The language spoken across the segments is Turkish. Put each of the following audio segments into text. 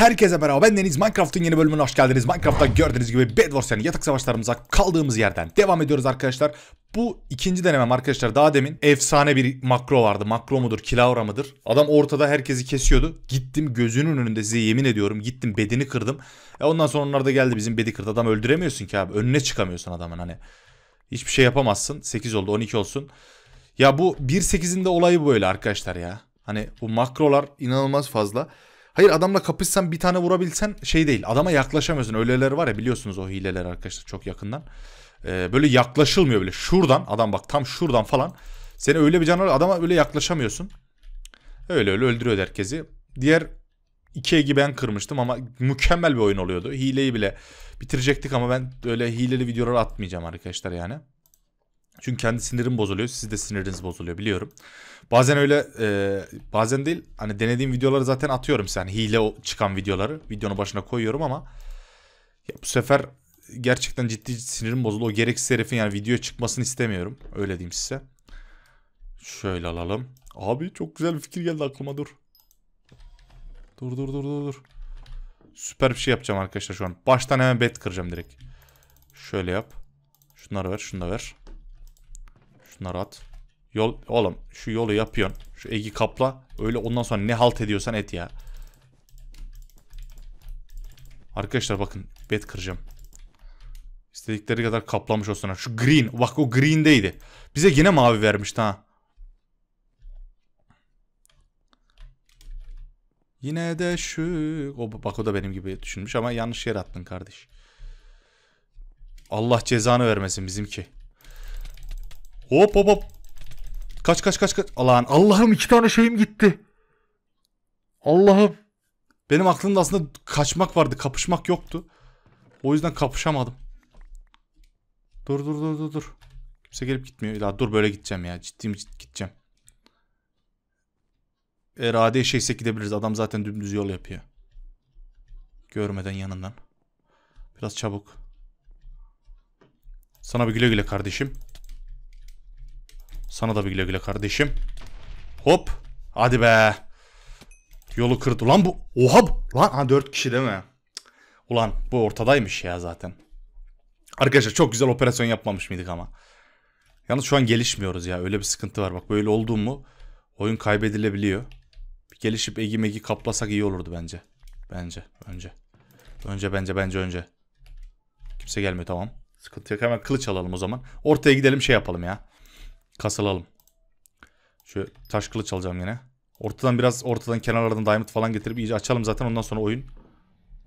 Herkese merhaba ben Deniz Minecraft'ın yeni bölümüne hoş geldiniz. Minecraft'ta gördüğünüz gibi Bedwars yani yatak savaşlarımıza kaldığımız yerden devam ediyoruz arkadaşlar. Bu ikinci denemem arkadaşlar daha demin efsane bir makro vardı. Makro mudur kilavra mıdır? Adam ortada herkesi kesiyordu. Gittim gözünün önünde size yemin ediyorum gittim bedini kırdım. E ondan sonra onlar da geldi bizim bedi kırdı. Adam öldüremiyorsun ki abi önüne çıkamıyorsun adamın hani. Hiçbir şey yapamazsın. 8 oldu 12 olsun. Ya bu 1.8'in de olayı böyle arkadaşlar ya. Hani bu makrolar inanılmaz fazla. Hayır adamla kapışsan bir tane vurabilsen şey değil. Adama yaklaşamıyorsun. öyleler var ya biliyorsunuz o hileler arkadaşlar çok yakından. Ee, böyle yaklaşılmıyor bile. Şuradan adam bak tam şuradan falan. Seni öyle bir canavar adama öyle yaklaşamıyorsun. Öyle öyle öldürüyor herkesi. Diğer iki egi ben kırmıştım ama mükemmel bir oyun oluyordu. Hileyi bile bitirecektik ama ben öyle hileli videolar atmayacağım arkadaşlar yani. Çünkü kendi sinirim bozuluyor. Siz de siniriniz bozuluyor biliyorum. Bazen öyle e, bazen değil hani denediğim videoları zaten atıyorum sen yani hile çıkan videoları videonun başına koyuyorum ama ya bu sefer gerçekten ciddi sinirim bozuldu. O gereksiz herifin yani video çıkmasını istemiyorum. Öyle diyeyim size. Şöyle alalım. Abi çok güzel bir fikir geldi aklıma dur. Dur dur dur dur dur. Süper bir şey yapacağım arkadaşlar şu an. Baştan hemen bet kıracağım direkt. Şöyle yap. Şunları ver şunu da ver şunları Yol oğlum şu yolu yapıyorsun. Şu egi kapla. Öyle ondan sonra ne halt ediyorsan et ya. Arkadaşlar bakın bet kıracağım. İstedikleri kadar kaplamış olsunlar Şu green. Bak o green'deydi. Bize yine mavi vermişti ha. Yine de şu... O, bak o da benim gibi düşünmüş ama yanlış yer attın kardeş. Allah cezanı vermesin bizimki. Hop hop hop. Kaç kaç kaç kaç. Allah'ım Allah'ım iki tane şeyim gitti. Allah'ım. Benim aklımda aslında kaçmak vardı. Kapışmak yoktu. O yüzden kapışamadım. Dur dur dur dur dur. Kimse gelip gitmiyor. Daha dur böyle gideceğim ya. Ciddi ciddi gideceğim. Eğer adi şeysek gidebiliriz. Adam zaten dümdüz yol yapıyor. Görmeden yanından. Biraz çabuk. Sana bir güle güle kardeşim. Sana da bir güle güle kardeşim. Hop. Hadi be. Yolu kırdı. Lan bu. Oha. Lan ha 4 kişi değil mi? Ulan bu ortadaymış ya zaten. Arkadaşlar çok güzel operasyon yapmamış mıydık ama. Yalnız şu an gelişmiyoruz ya. Öyle bir sıkıntı var. Bak böyle oldu mu oyun kaybedilebiliyor. Bir gelişip egi megi kaplasak iyi olurdu bence. Bence. Önce. Önce bence bence önce. Kimse gelmiyor tamam. Sıkıntı yok. Hemen kılıç alalım o zaman. Ortaya gidelim şey yapalım ya kasalalım şu taş kılıç alacağım yine. Ortadan biraz ortadan kenarlardan diamond falan getirip iyice açalım zaten ondan sonra oyun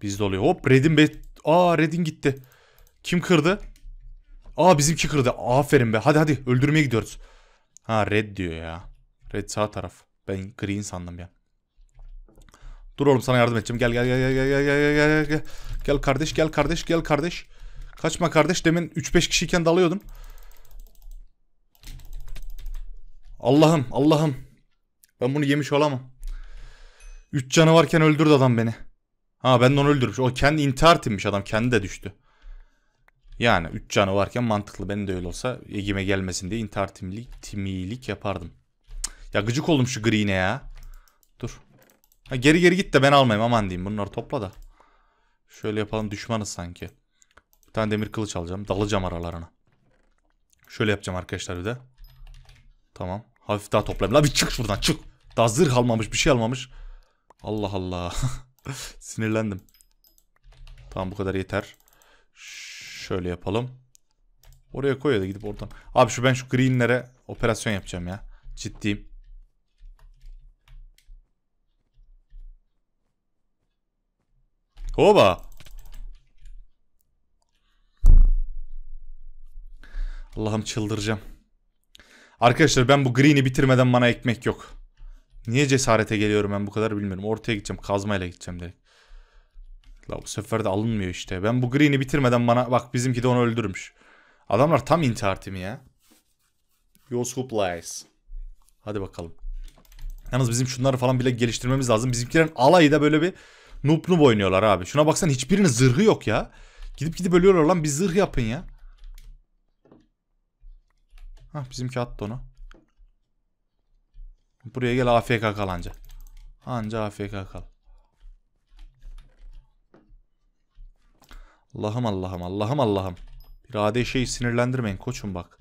bizde oluyor. Hop Red'in be... Aa Red'in gitti. Kim kırdı? Aa bizimki kırdı. Aferin be. Hadi hadi öldürmeye gidiyoruz. Ha Red diyor ya. Red sağ taraf. Ben green sandım ya. Dur oğlum sana yardım edeceğim. Gel gel gel gel gel gel gel gel gel. kardeş gel kardeş gel kardeş. Kaçma kardeş. Demin 3-5 kişiyken dalıyordun. Allah'ım Allah'ım. Ben bunu yemiş olamam. Üç canı varken öldürdü adam beni. Ha ben de onu öldürmüş. O kendi intihar etmiş adam. Kendi de düştü. Yani üç canı varken mantıklı. Ben de öyle olsa egime gelmesin diye intihar timlik, timilik yapardım. Ya gıcık oldum şu green'e ya. Dur. Ha, geri geri git de ben almayayım aman diyeyim. Bunları topla da. Şöyle yapalım düşmanız sanki. Bir tane demir kılıç alacağım. Dalacağım aralarına. Şöyle yapacağım arkadaşlar bir de. Tamam. Hafif daha toplayayım. La bir çık şuradan çık. Daha zırh almamış bir şey almamış. Allah Allah. Sinirlendim. Tamam bu kadar yeter. Şöyle yapalım. Oraya koy da gidip oradan. Abi şu ben şu greenlere operasyon yapacağım ya. Ciddiyim. Hoba. Allah'ım çıldıracağım. Arkadaşlar ben bu green'i bitirmeden bana ekmek yok. Niye cesarete geliyorum ben bu kadar bilmiyorum. Ortaya gideceğim. Kazmayla gideceğim direkt. La bu sefer de alınmıyor işte. Ben bu green'i bitirmeden bana... Bak bizimki de onu öldürmüş. Adamlar tam intihar timi ya. Your supplies. Hadi bakalım. Yalnız bizim şunları falan bile geliştirmemiz lazım. Bizimkilerin alayı da böyle bir noob noob oynuyorlar abi. Şuna baksan hiçbirinin zırhı yok ya. Gidip gidip ölüyorlar lan bir zırh yapın ya. Hah bizimki attı onu. Buraya gel afk kal anca. Anca afk kal. Allah'ım Allah'ım Allah'ım Allah'ım. İrade şeyi sinirlendirmeyin koçum bak.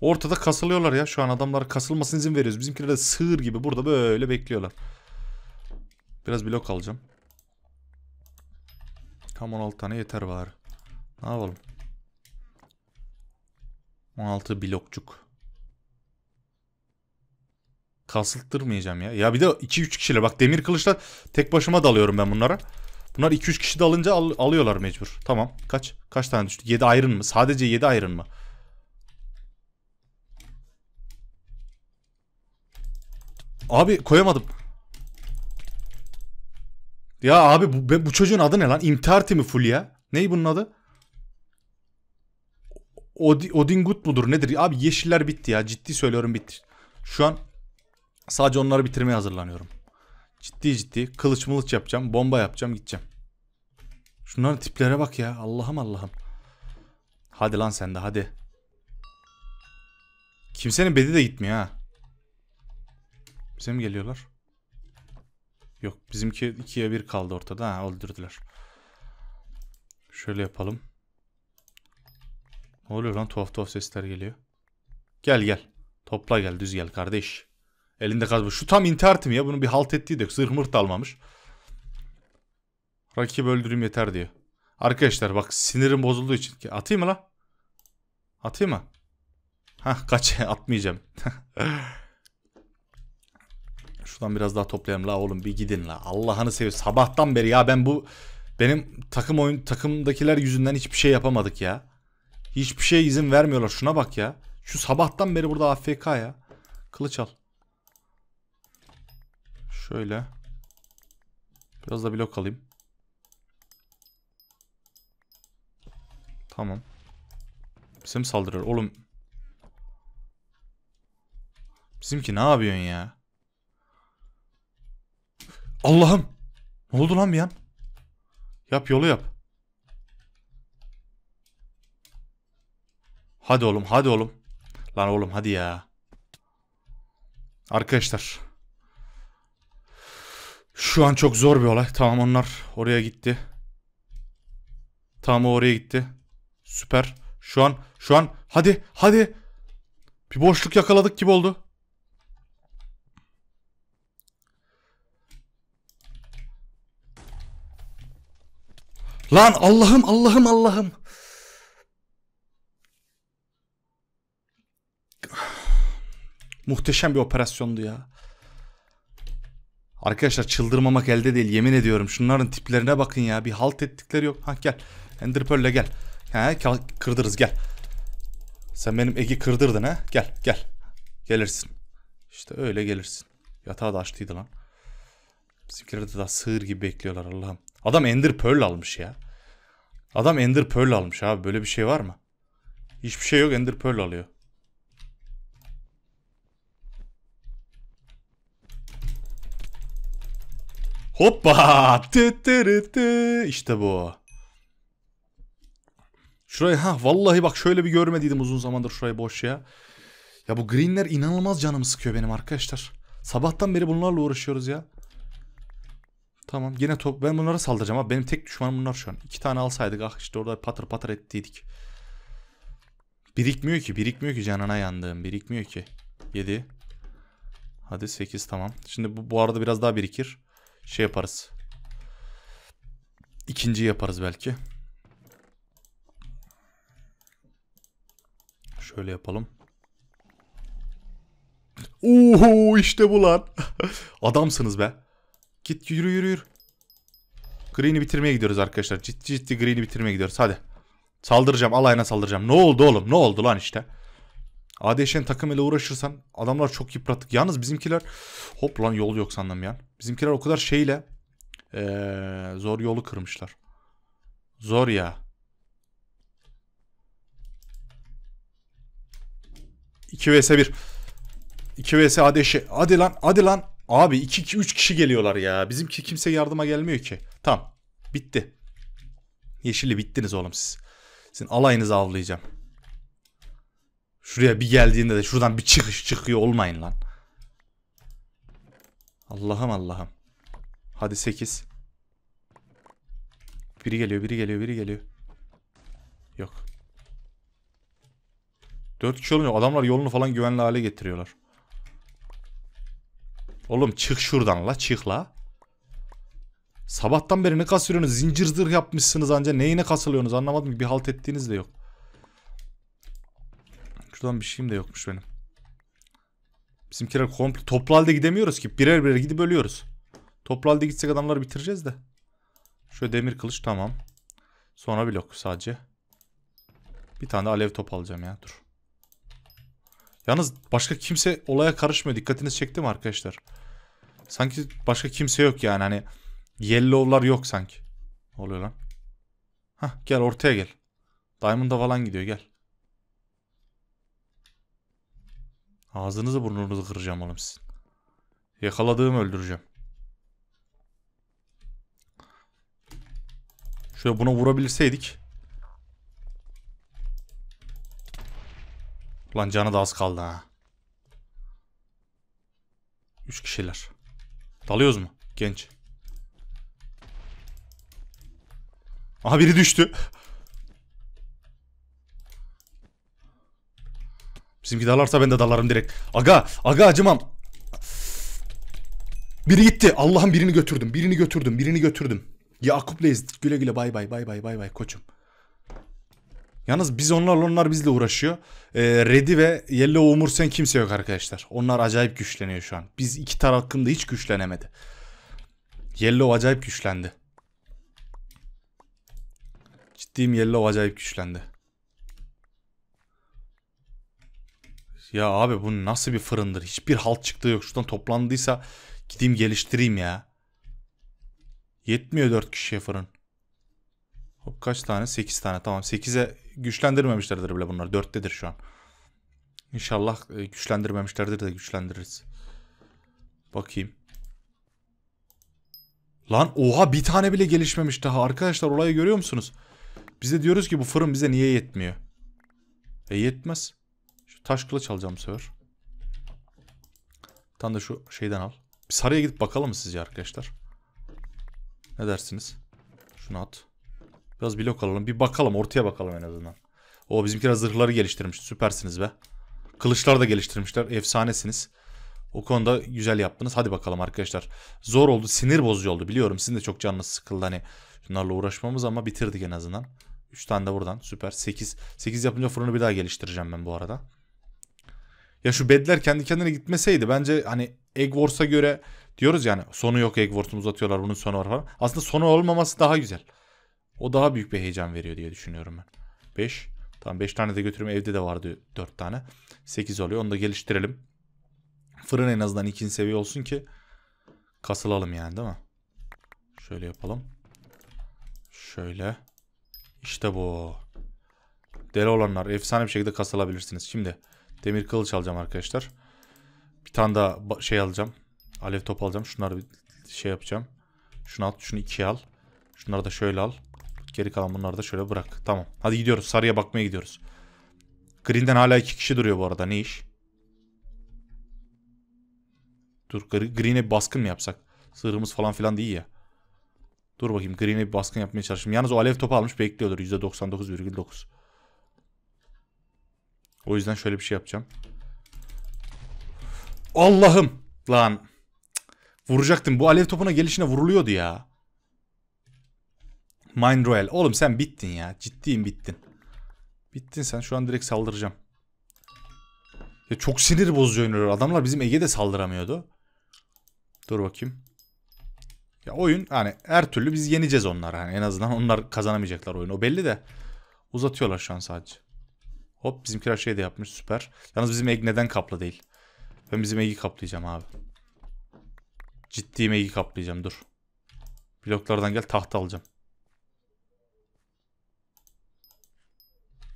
Ortada kasılıyorlar ya şu an adamlar kasılmasın izin veriyoruz. Bizimkiler de sığır gibi burada böyle bekliyorlar. Biraz blok alacağım. Tam 16 tane yeter var. Ne yapalım? 16 blokçuk. Kasılttırmayacağım ya. Ya bir de 2-3 kişiyle. Bak demir kılıçla tek başıma dalıyorum ben bunlara. Bunlar 2-3 kişi dalınca al alıyorlar mecbur. Tamam. Kaç? Kaç tane düştü? 7 ayrın mı? Sadece 7 ayrın mı? Abi koyamadım. Ya abi bu, bu çocuğun adı ne lan? İmtihar timi full ya. Ney bunun adı? Odin Good mudur nedir? Abi yeşiller bitti ya. Ciddi söylüyorum bitti. Şu an sadece onları bitirmeye hazırlanıyorum. Ciddi ciddi kılıç mılıç yapacağım. Bomba yapacağım gideceğim. Şunların tiplere bak ya. Allah'ım Allah'ım. Hadi lan sen de hadi. Kimsenin bedi de gitmiyor ha. Bize mi geliyorlar? Yok bizimki ikiye bir kaldı ortada. Ha öldürdüler. Şöyle yapalım. Ne oluyor lan tuhaf tuhaf sesler geliyor. Gel gel. Topla gel düz gel kardeş. Elinde bu. Şu tam intihar timi ya. Bunu bir halt ettiği de yok. Zırh mırt almamış. Rakibi öldüreyim yeter diyor. Arkadaşlar bak sinirim bozulduğu için. Atayım mı la? Atayım mı? Hah kaç atmayacağım. Şuradan biraz daha toplayalım la oğlum bir gidin la. Allah'ını seviyor. Sabahtan beri ya ben bu benim takım oyun takımdakiler yüzünden hiçbir şey yapamadık ya. Hiçbir şey izin vermiyorlar. Şuna bak ya. Şu sabahtan beri burada AFK ya. Kılıç al. Şöyle. Biraz da blok alayım. Tamam. Bizim saldırır oğlum. Bizimki ne yapıyorsun ya? Allah'ım. Ne oldu lan bir an? Yap yolu yap. Hadi oğlum hadi oğlum. Lan oğlum hadi ya. Arkadaşlar. Şu an çok zor bir olay. Tamam onlar oraya gitti. Tamam oraya gitti. Süper. Şu an şu an hadi hadi. Bir boşluk yakaladık gibi oldu. Lan Allah'ım Allah'ım Allah'ım. Muhteşem bir operasyondu ya. Arkadaşlar çıldırmamak elde değil yemin ediyorum. Şunların tiplerine bakın ya. Bir halt ettikleri yok. Ha gel. Ender Pearl'le gel. Ha kırdırız gel. Sen benim Egi kırdırdın ha. Gel gel. Gelirsin. İşte öyle gelirsin. Yatağı da açtıydı lan. Bizimkiler de daha sığır gibi bekliyorlar Allah'ım. Adam Ender Pearl almış ya. Adam Ender Pearl almış abi. Böyle bir şey var mı? Hiçbir şey yok Ender Pearl alıyor. Hoppa! Tı İşte bu. Şurayı ha vallahi bak şöyle bir görmediydim uzun zamandır şurayı boş ya. Ya bu greenler inanılmaz canımı sıkıyor benim arkadaşlar. Sabahtan beri bunlarla uğraşıyoruz ya. Tamam yine top ben bunlara saldıracağım abi. Benim tek düşmanım bunlar şu an. İki tane alsaydık ah işte orada patır patır ettiydik. Birikmiyor ki birikmiyor ki canına yandığım birikmiyor ki. Yedi. Hadi sekiz tamam. Şimdi bu, bu arada biraz daha birikir şey yaparız. İkinci yaparız belki. Şöyle yapalım. Uhu işte bu lan. Adamsınız be. Git yürü yürü yürü. Green'i bitirmeye gidiyoruz arkadaşlar. Ciddi ciddi Green'i bitirmeye gidiyoruz. Hadi. Saldıracağım. Alayına saldıracağım. Ne oldu oğlum? Ne oldu lan işte? ADŞ'nin ile uğraşırsan adamlar çok yıprattık. Yalnız bizimkiler hop lan yol yok sandım ya. Bizimkiler o kadar şeyle ee, zor yolu kırmışlar. Zor ya. İki vs bir. İki vs ADŞ. Hadi lan hadi lan. Abi 2 3 kişi geliyorlar ya. Bizimki kimse yardıma gelmiyor ki. Tamam. Bitti. Yeşilli bittiniz oğlum siz. Sizin alayınızı avlayacağım. Şuraya bir geldiğinde de şuradan bir çıkış çıkıyor olmayın lan. Allah'ım Allah'ım. Hadi 8. Biri geliyor, biri geliyor, biri geliyor. Yok. 4 kişi olmuyor. Adamlar yolunu falan güvenli hale getiriyorlar. Oğlum çık şuradan la, çık la. Sabahtan beri ne kasıyorsunuz? Zincir zırh yapmışsınız anca. Neyine kasılıyorsunuz anlamadım. Bir halt ettiğiniz de yok. Şuradan bir şeyim de yokmuş benim. Bizimkiler komple toplu halde gidemiyoruz ki. Birer birer gidip ölüyoruz. Toplu halde gitsek adamları bitireceğiz de. Şöyle demir kılıç tamam. Sonra blok sadece. Bir tane de alev top alacağım ya dur. Yalnız başka kimse olaya karışmıyor. Dikkatiniz çekti mi arkadaşlar? Sanki başka kimse yok yani hani. Yellow'lar yok sanki. oluyor lan? Hah gel ortaya gel. Diamond'a falan gidiyor gel. Ağzınızı burnunuzu kıracağım oğlum sizin. Yakaladığımı öldüreceğim. Şöyle buna vurabilseydik. Lan canı da az kaldı ha. Üç kişiler. Dalıyoruz mu? Genç. Aha biri düştü. Bizimki dalarsa ben de dalarım direkt. Aga, aga acımam. Biri gitti. Allah'ım birini götürdüm. Birini götürdüm. Birini götürdüm. Yakup Leyiz. Güle güle bay bay bay bay bay bay koçum. Yalnız biz onlar onlar bizle uğraşıyor. Ee, Reddy ve Yellow umursayan kimse yok arkadaşlar. Onlar acayip güçleniyor şu an. Biz iki taraf hakkında hiç güçlenemedi. Yellow acayip güçlendi. Ciddiyim Yellow acayip güçlendi. Ya abi bu nasıl bir fırındır? Hiçbir halt çıktığı yok. Şuradan toplandıysa gideyim geliştireyim ya. Yetmiyor 4 kişiye fırın. Hop kaç tane? 8 tane. Tamam 8'e güçlendirmemişlerdir bile bunlar. 4'tedir şu an. İnşallah e, güçlendirmemişlerdir de güçlendiririz. Bakayım. Lan oha bir tane bile gelişmemiş daha. Arkadaşlar olayı görüyor musunuz? Biz de diyoruz ki bu fırın bize niye yetmiyor? E yetmez. Taş kılıç alacağım bu Tam da şu şeyden al. Bir sarıya gidip bakalım mı sizce arkadaşlar? Ne dersiniz? Şunu at. Biraz blok alalım. Bir bakalım ortaya bakalım en azından. O bizimkiler zırhları geliştirmiş. Süpersiniz be. Kılıçlar da geliştirmişler. Efsanesiniz. O konuda güzel yaptınız. Hadi bakalım arkadaşlar. Zor oldu. Sinir bozucu oldu. Biliyorum sizin de çok canınız sıkıldı. Hani şunlarla uğraşmamız ama bitirdik en azından. 3 tane de buradan. Süper. 8. 8 yapınca fırını bir daha geliştireceğim ben bu arada. Ya şu bedler kendi kendine gitmeseydi bence hani Egg Wars'a göre diyoruz yani sonu yok Egg Wars'u uzatıyorlar bunun sonu var falan. Aslında sonu olmaması daha güzel. O daha büyük bir heyecan veriyor diye düşünüyorum ben. 5. Tamam 5 tane de götürme evde de vardı 4 tane. 8 oluyor onu da geliştirelim. Fırın en azından ikinci seviye olsun ki kasılalım yani değil mi? Şöyle yapalım. Şöyle. İşte bu. Deli olanlar efsane bir şekilde kasılabilirsiniz. Şimdi Demir kılıç alacağım arkadaşlar. Bir tane daha şey alacağım. Alev top alacağım. Şunları bir şey yapacağım. Şunu al. Şunu ikiye al. Şunları da şöyle al. Geri kalan bunları da şöyle bırak. Tamam. Hadi gidiyoruz. Sarıya bakmaya gidiyoruz. Green'den hala iki kişi duruyor bu arada. Ne iş? Dur Green'e bir baskın mı yapsak? Sırrımız falan filan değil ya. Dur bakayım Green'e bir baskın yapmaya çalışayım. Yalnız o alev topu almış bekliyordur. %99,9. O yüzden şöyle bir şey yapacağım. Allah'ım lan. Vuracaktım. Bu alev topuna gelişine vuruluyordu ya. Mind Royal. Oğlum sen bittin ya. Ciddiyim bittin. Bittin sen. Şu an direkt saldıracağım. Ya çok sinir bozucu oynuyor. Adamlar bizim Ege'de saldıramıyordu. Dur bakayım. Ya oyun hani her türlü biz yeneceğiz onlar. Yani en azından onlar kazanamayacaklar oyunu. O belli de uzatıyorlar şu an sadece. Hop bizimkiler şey de yapmış süper. Yalnız bizim egg neden kaplı değil? Ben bizim egg'i kaplayacağım abi. Ciddi egg'i kaplayacağım dur. Bloklardan gel tahta alacağım.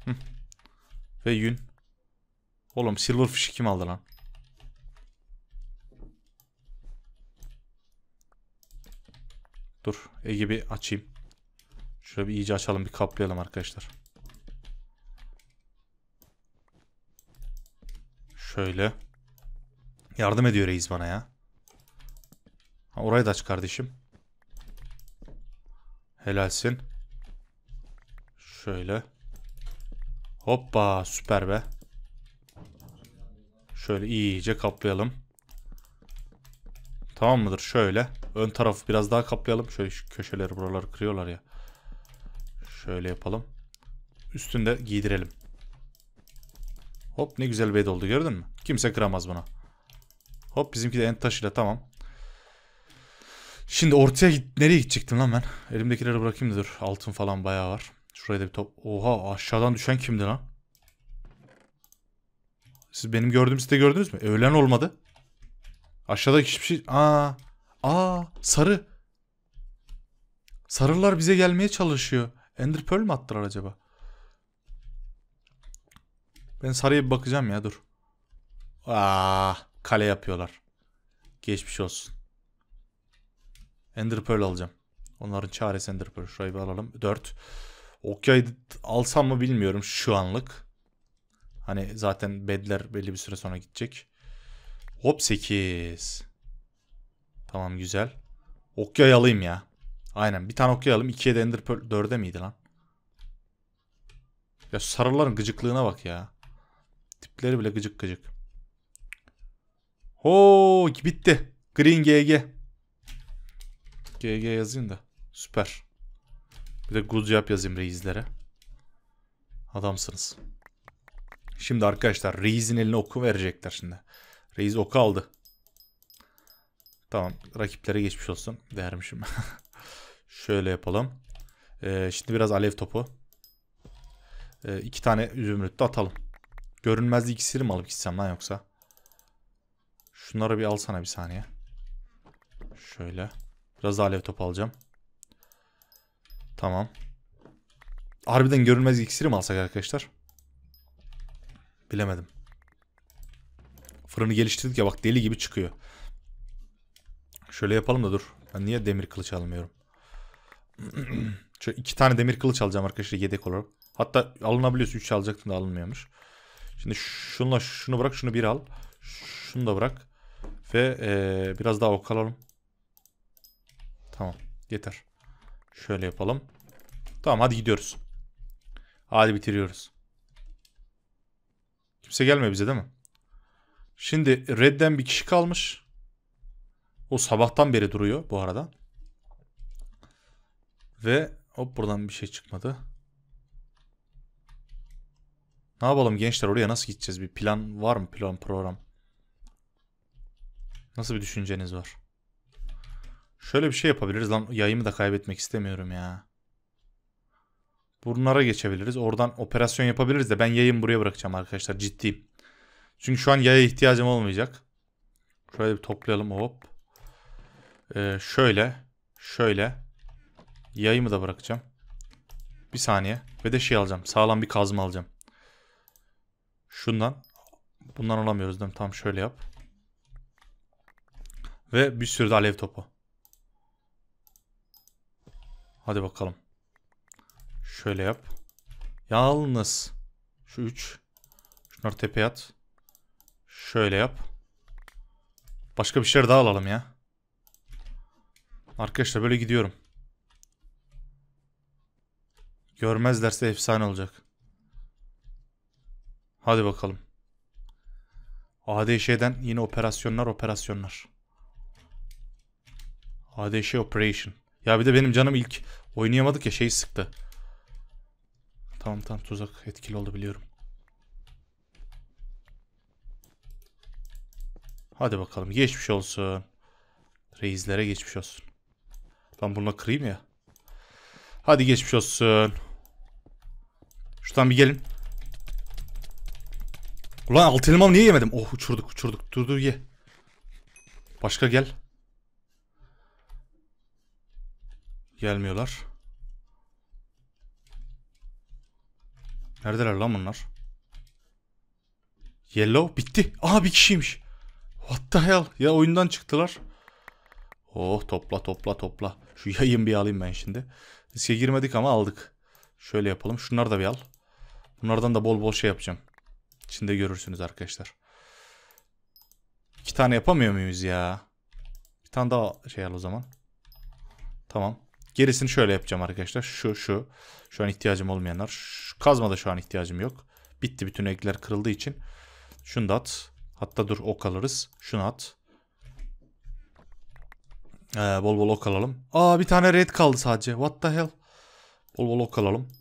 Hı. Ve yün. Oğlum silverfish'i kim aldı lan? Dur. Ege'yi bir açayım. Şöyle bir iyice açalım bir kaplayalım arkadaşlar. Şöyle. Yardım ediyor reis bana ya. Ha, orayı da aç kardeşim. Helalsin. Şöyle. Hoppa süper be. Şöyle iyice kaplayalım. Tamam mıdır? Şöyle. Ön tarafı biraz daha kaplayalım. Şöyle şu köşeleri buraları kırıyorlar ya. Şöyle yapalım. Üstünde giydirelim. Hop ne güzel bed oldu gördün mü? Kimse kıramaz buna. Hop bizimki de end taşıyla tamam. Şimdi ortaya git nereye gidecektim lan ben? Elimdekileri bırakayım da dur. Altın falan bayağı var. Şuraya da bir top. Oha aşağıdan düşen kimdi lan? Siz benim gördüğüm site gördünüz mü? Öğlen olmadı. Aşağıda hiçbir şey... Aa, aa sarı. Sarılar bize gelmeye çalışıyor. Ender Pearl mi attılar acaba? Ben sarıya bir bakacağım ya dur. Aa, ah, kale yapıyorlar. Geçmiş olsun. Ender Pearl alacağım. Onların çaresi Ender Pearl. Şurayı bir alalım. 4. Okya'yı alsam mı bilmiyorum şu anlık. Hani zaten bedler belli bir süre sonra gidecek. Hop 8. Tamam güzel. Okya'yı alayım ya. Aynen bir tane okya alalım 2'ye de Ender Pearl 4'e miydi lan? Ya sarıların gıcıklığına bak ya. Tipleri bile gıcık gıcık. Ho bitti. Green GG. GG yazayım da. Süper. Bir de good job yazayım reizlere. Adamsınız. Şimdi arkadaşlar reizin eline oku verecekler şimdi. Reis oku aldı. Tamam rakiplere geçmiş olsun. Vermişim. Şöyle yapalım. Ee, şimdi biraz alev topu. Ee, iki tane üzümrüt de atalım. Görünmezlik iksiri mi alıp gitsem lan yoksa? Şunları bir alsana bir saniye. Şöyle. Biraz alev topu alacağım. Tamam. Harbiden görünmez iksiri mi alsak arkadaşlar? Bilemedim. Fırını geliştirdik ya bak deli gibi çıkıyor. Şöyle yapalım da dur. Ben niye demir kılıç almıyorum? Şöyle iki tane demir kılıç alacağım arkadaşlar yedek olarak. Hatta alınabiliyorsa 3 alacaktım da alınmıyormuş. Şimdi şunla şunu bırak şunu bir al. Şunu da bırak. Ve ee, biraz daha ok alalım. Tamam yeter. Şöyle yapalım. Tamam hadi gidiyoruz. Hadi bitiriyoruz. Kimse gelmiyor bize değil mi? Şimdi redden bir kişi kalmış. O sabahtan beri duruyor bu arada. Ve hop buradan bir şey çıkmadı. Ne yapalım gençler oraya nasıl gideceğiz? Bir plan var mı? Plan program. Nasıl bir düşünceniz var? Şöyle bir şey yapabiliriz lan. Yayımı da kaybetmek istemiyorum ya. Bunlara geçebiliriz. Oradan operasyon yapabiliriz de ben yayın buraya bırakacağım arkadaşlar. Ciddiyim. Çünkü şu an yaya ihtiyacım olmayacak. Şöyle bir toplayalım hop. Ee, şöyle. Şöyle. Yayımı da bırakacağım. Bir saniye. Ve de şey alacağım. Sağlam bir kazma alacağım. Şundan. Bundan alamıyoruz değil mi? Tam şöyle yap. Ve bir sürü de alev topu. Hadi bakalım. Şöyle yap. Yalnız şu 3. Şunları tepeye at. Şöyle yap. Başka bir şeyler daha alalım ya. Arkadaşlar böyle gidiyorum. Görmezlerse efsane olacak. Hadi bakalım. ADŞ'den yine operasyonlar operasyonlar. ADŞ operation. Ya bir de benim canım ilk oynayamadık ya şey sıktı. Tamam tamam tuzak etkili oldu biliyorum. Hadi bakalım geçmiş olsun. Reislere geçmiş olsun. Ben bununla kırayım ya. Hadi geçmiş olsun. Şuradan bir gelin. Ulan altı elmamı niye yemedim? Oh uçurduk uçurduk. Dur dur ye. Başka gel. Gelmiyorlar. Neredeler lan bunlar? Yellow bitti. Aha bir kişiymiş. What the hell? Ya oyundan çıktılar. Oh topla topla topla. Şu yayın bir alayım ben şimdi. Riske girmedik ama aldık. Şöyle yapalım. Şunları da bir al. Bunlardan da bol bol şey yapacağım içinde görürsünüz arkadaşlar. İki tane yapamıyor muyuz ya? Bir tane daha şey al o zaman. Tamam. Gerisini şöyle yapacağım arkadaşlar. Şu şu. Şu an ihtiyacım olmayanlar. Şu, kazma da şu an ihtiyacım yok. Bitti bütün ekler kırıldığı için. Şunu da at. Hatta dur ok alırız. Şunu at. Ee, bol bol ok alalım. Aa bir tane red kaldı sadece. What the hell? Bol bol ok alalım.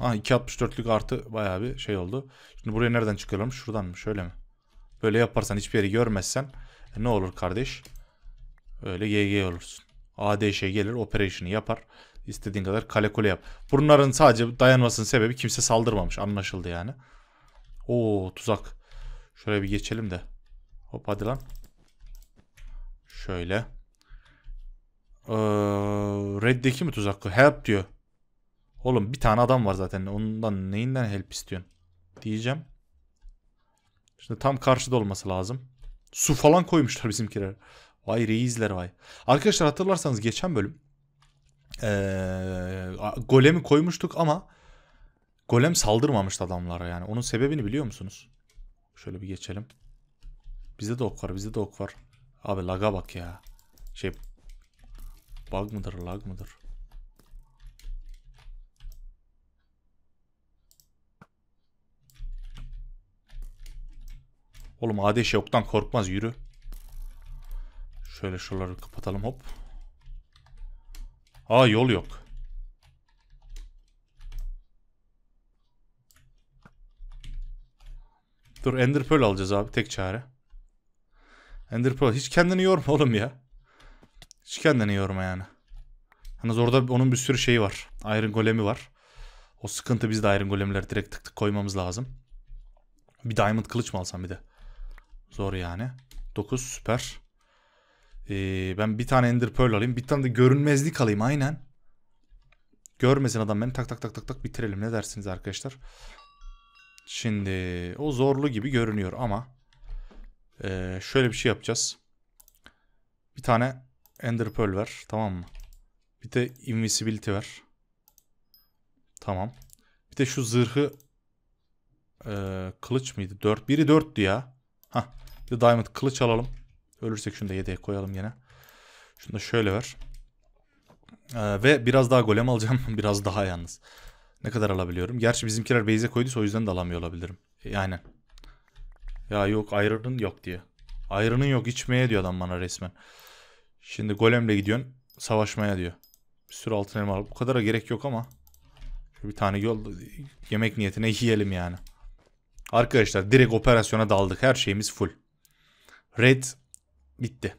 Ha 2.64'lük artı bayağı bir şey oldu. Şimdi buraya nereden çıkıyorlarmış? Şuradan mı? Şöyle mi? Böyle yaparsan hiçbir yeri görmezsen e, ne olur kardeş? Öyle GG olursun. ADŞ gelir operation'ı yapar. İstediğin kadar kale kule yap. Bunların sadece dayanmasının sebebi kimse saldırmamış. Anlaşıldı yani. Oo tuzak. Şöyle bir geçelim de. Hop hadi lan. Şöyle. Ee, reddeki mi tuzak? Help diyor. Oğlum bir tane adam var zaten. Ondan neyinden help istiyorsun? Diyeceğim. Şimdi tam karşıda olması lazım. Su falan koymuşlar bizimkiler. Vay reisler vay. Arkadaşlar hatırlarsanız geçen bölüm ee, golemi koymuştuk ama golem saldırmamıştı adamlara yani. Onun sebebini biliyor musunuz? Şöyle bir geçelim. Bizde de ok var bizde de ok var. Abi laga bak ya. Şey bug mıdır lag mıdır? Oğlum ADŞ şey yoktan korkmaz yürü. Şöyle şuraları kapatalım hop. Aa yol yok. Dur Ender Pearl alacağız abi tek çare. Ender Pearl hiç kendini yorma oğlum ya. Hiç kendini yorma yani. Yalnız orada onun bir sürü şeyi var. Iron Golem'i var. O sıkıntı biz de Iron Golem'leri direkt tık tık koymamız lazım. Bir Diamond Kılıç mı alsam bir de? Zor yani. 9 süper. Ee, ben bir tane Ender Pearl alayım. Bir tane de görünmezlik alayım aynen. Görmesin adam beni. Tak tak tak tak tak bitirelim. Ne dersiniz arkadaşlar? Şimdi o zorlu gibi görünüyor ama ee, şöyle bir şey yapacağız. Bir tane Ender Pearl ver. Tamam mı? Bir de Invisibility ver. Tamam. Bir de şu zırhı e, kılıç mıydı? 4. Biri 4'tü ya. Hah. The Diamond kılıç alalım. Ölürsek şunu da yedeğe koyalım yine. Şunu da şöyle ver. Ee, ve biraz daha golem alacağım. biraz daha yalnız. Ne kadar alabiliyorum? Gerçi bizimkiler base'e koyduysa o yüzden de alamıyor olabilirim. E, yani. Ya yok iron'ın yok diye. Iron'ın yok içmeye diyor adam bana resmen. Şimdi golemle gidiyorsun savaşmaya diyor. Bir sürü altın elma al. bu kadara gerek yok ama. Bir tane yol yemek niyetine yiyelim yani. Arkadaşlar direkt operasyona daldık. Her şeyimiz full. Red bitti.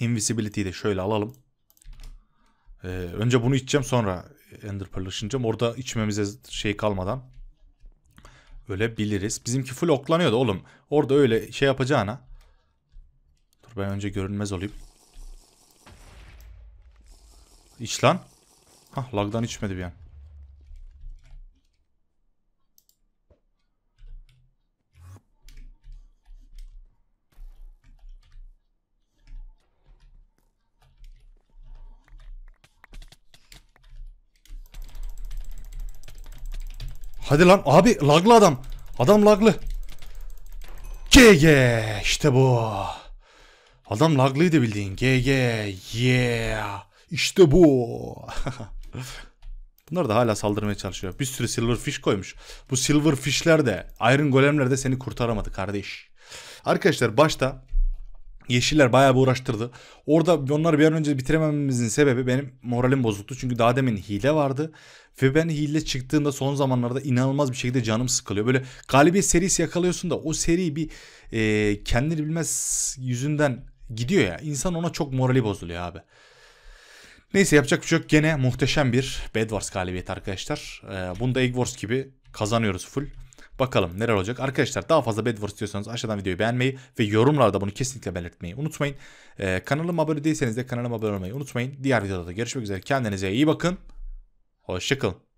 Invisibility'yi de şöyle alalım. Ee, önce bunu içeceğim sonra Ender Pearl'laşınacağım. Orada içmemize şey kalmadan ölebiliriz. Bizimki full oklanıyordu oğlum. Orada öyle şey yapacağına. Dur ben önce görünmez olayım. İç lan. Hah lagdan içmedi bir an. Hadi lan abi laglı adam. Adam laglı. GG işte bu. Adam laglıydı bildiğin. GG yeah. İşte bu. Bunlar da hala saldırmaya çalışıyor. Bir sürü silver silverfish koymuş. Bu silverfishler de iron golemler de seni kurtaramadı kardeş. Arkadaşlar başta Yeşiller bayağı bir uğraştırdı. Orada onlar bir an önce bitiremememizin sebebi benim moralim bozuktu. Çünkü daha demin hile vardı. Ve ben hile çıktığında son zamanlarda inanılmaz bir şekilde canım sıkılıyor. Böyle galibiyet serisi yakalıyorsun da o seri bir e, kendini bilmez yüzünden gidiyor ya. İnsan ona çok morali bozuluyor abi. Neyse yapacak bir şey yok. Gene muhteşem bir bedwars Wars galibiyeti arkadaşlar. Ee, bunu Egg Wars gibi kazanıyoruz full. Bakalım neler olacak. Arkadaşlar daha fazla Bedwars istiyorsanız aşağıdan videoyu beğenmeyi ve yorumlarda bunu kesinlikle belirtmeyi unutmayın. Ee, kanalıma abone değilseniz de kanalıma abone olmayı unutmayın. Diğer videoda da görüşmek üzere. Kendinize iyi bakın. Hoşçakalın.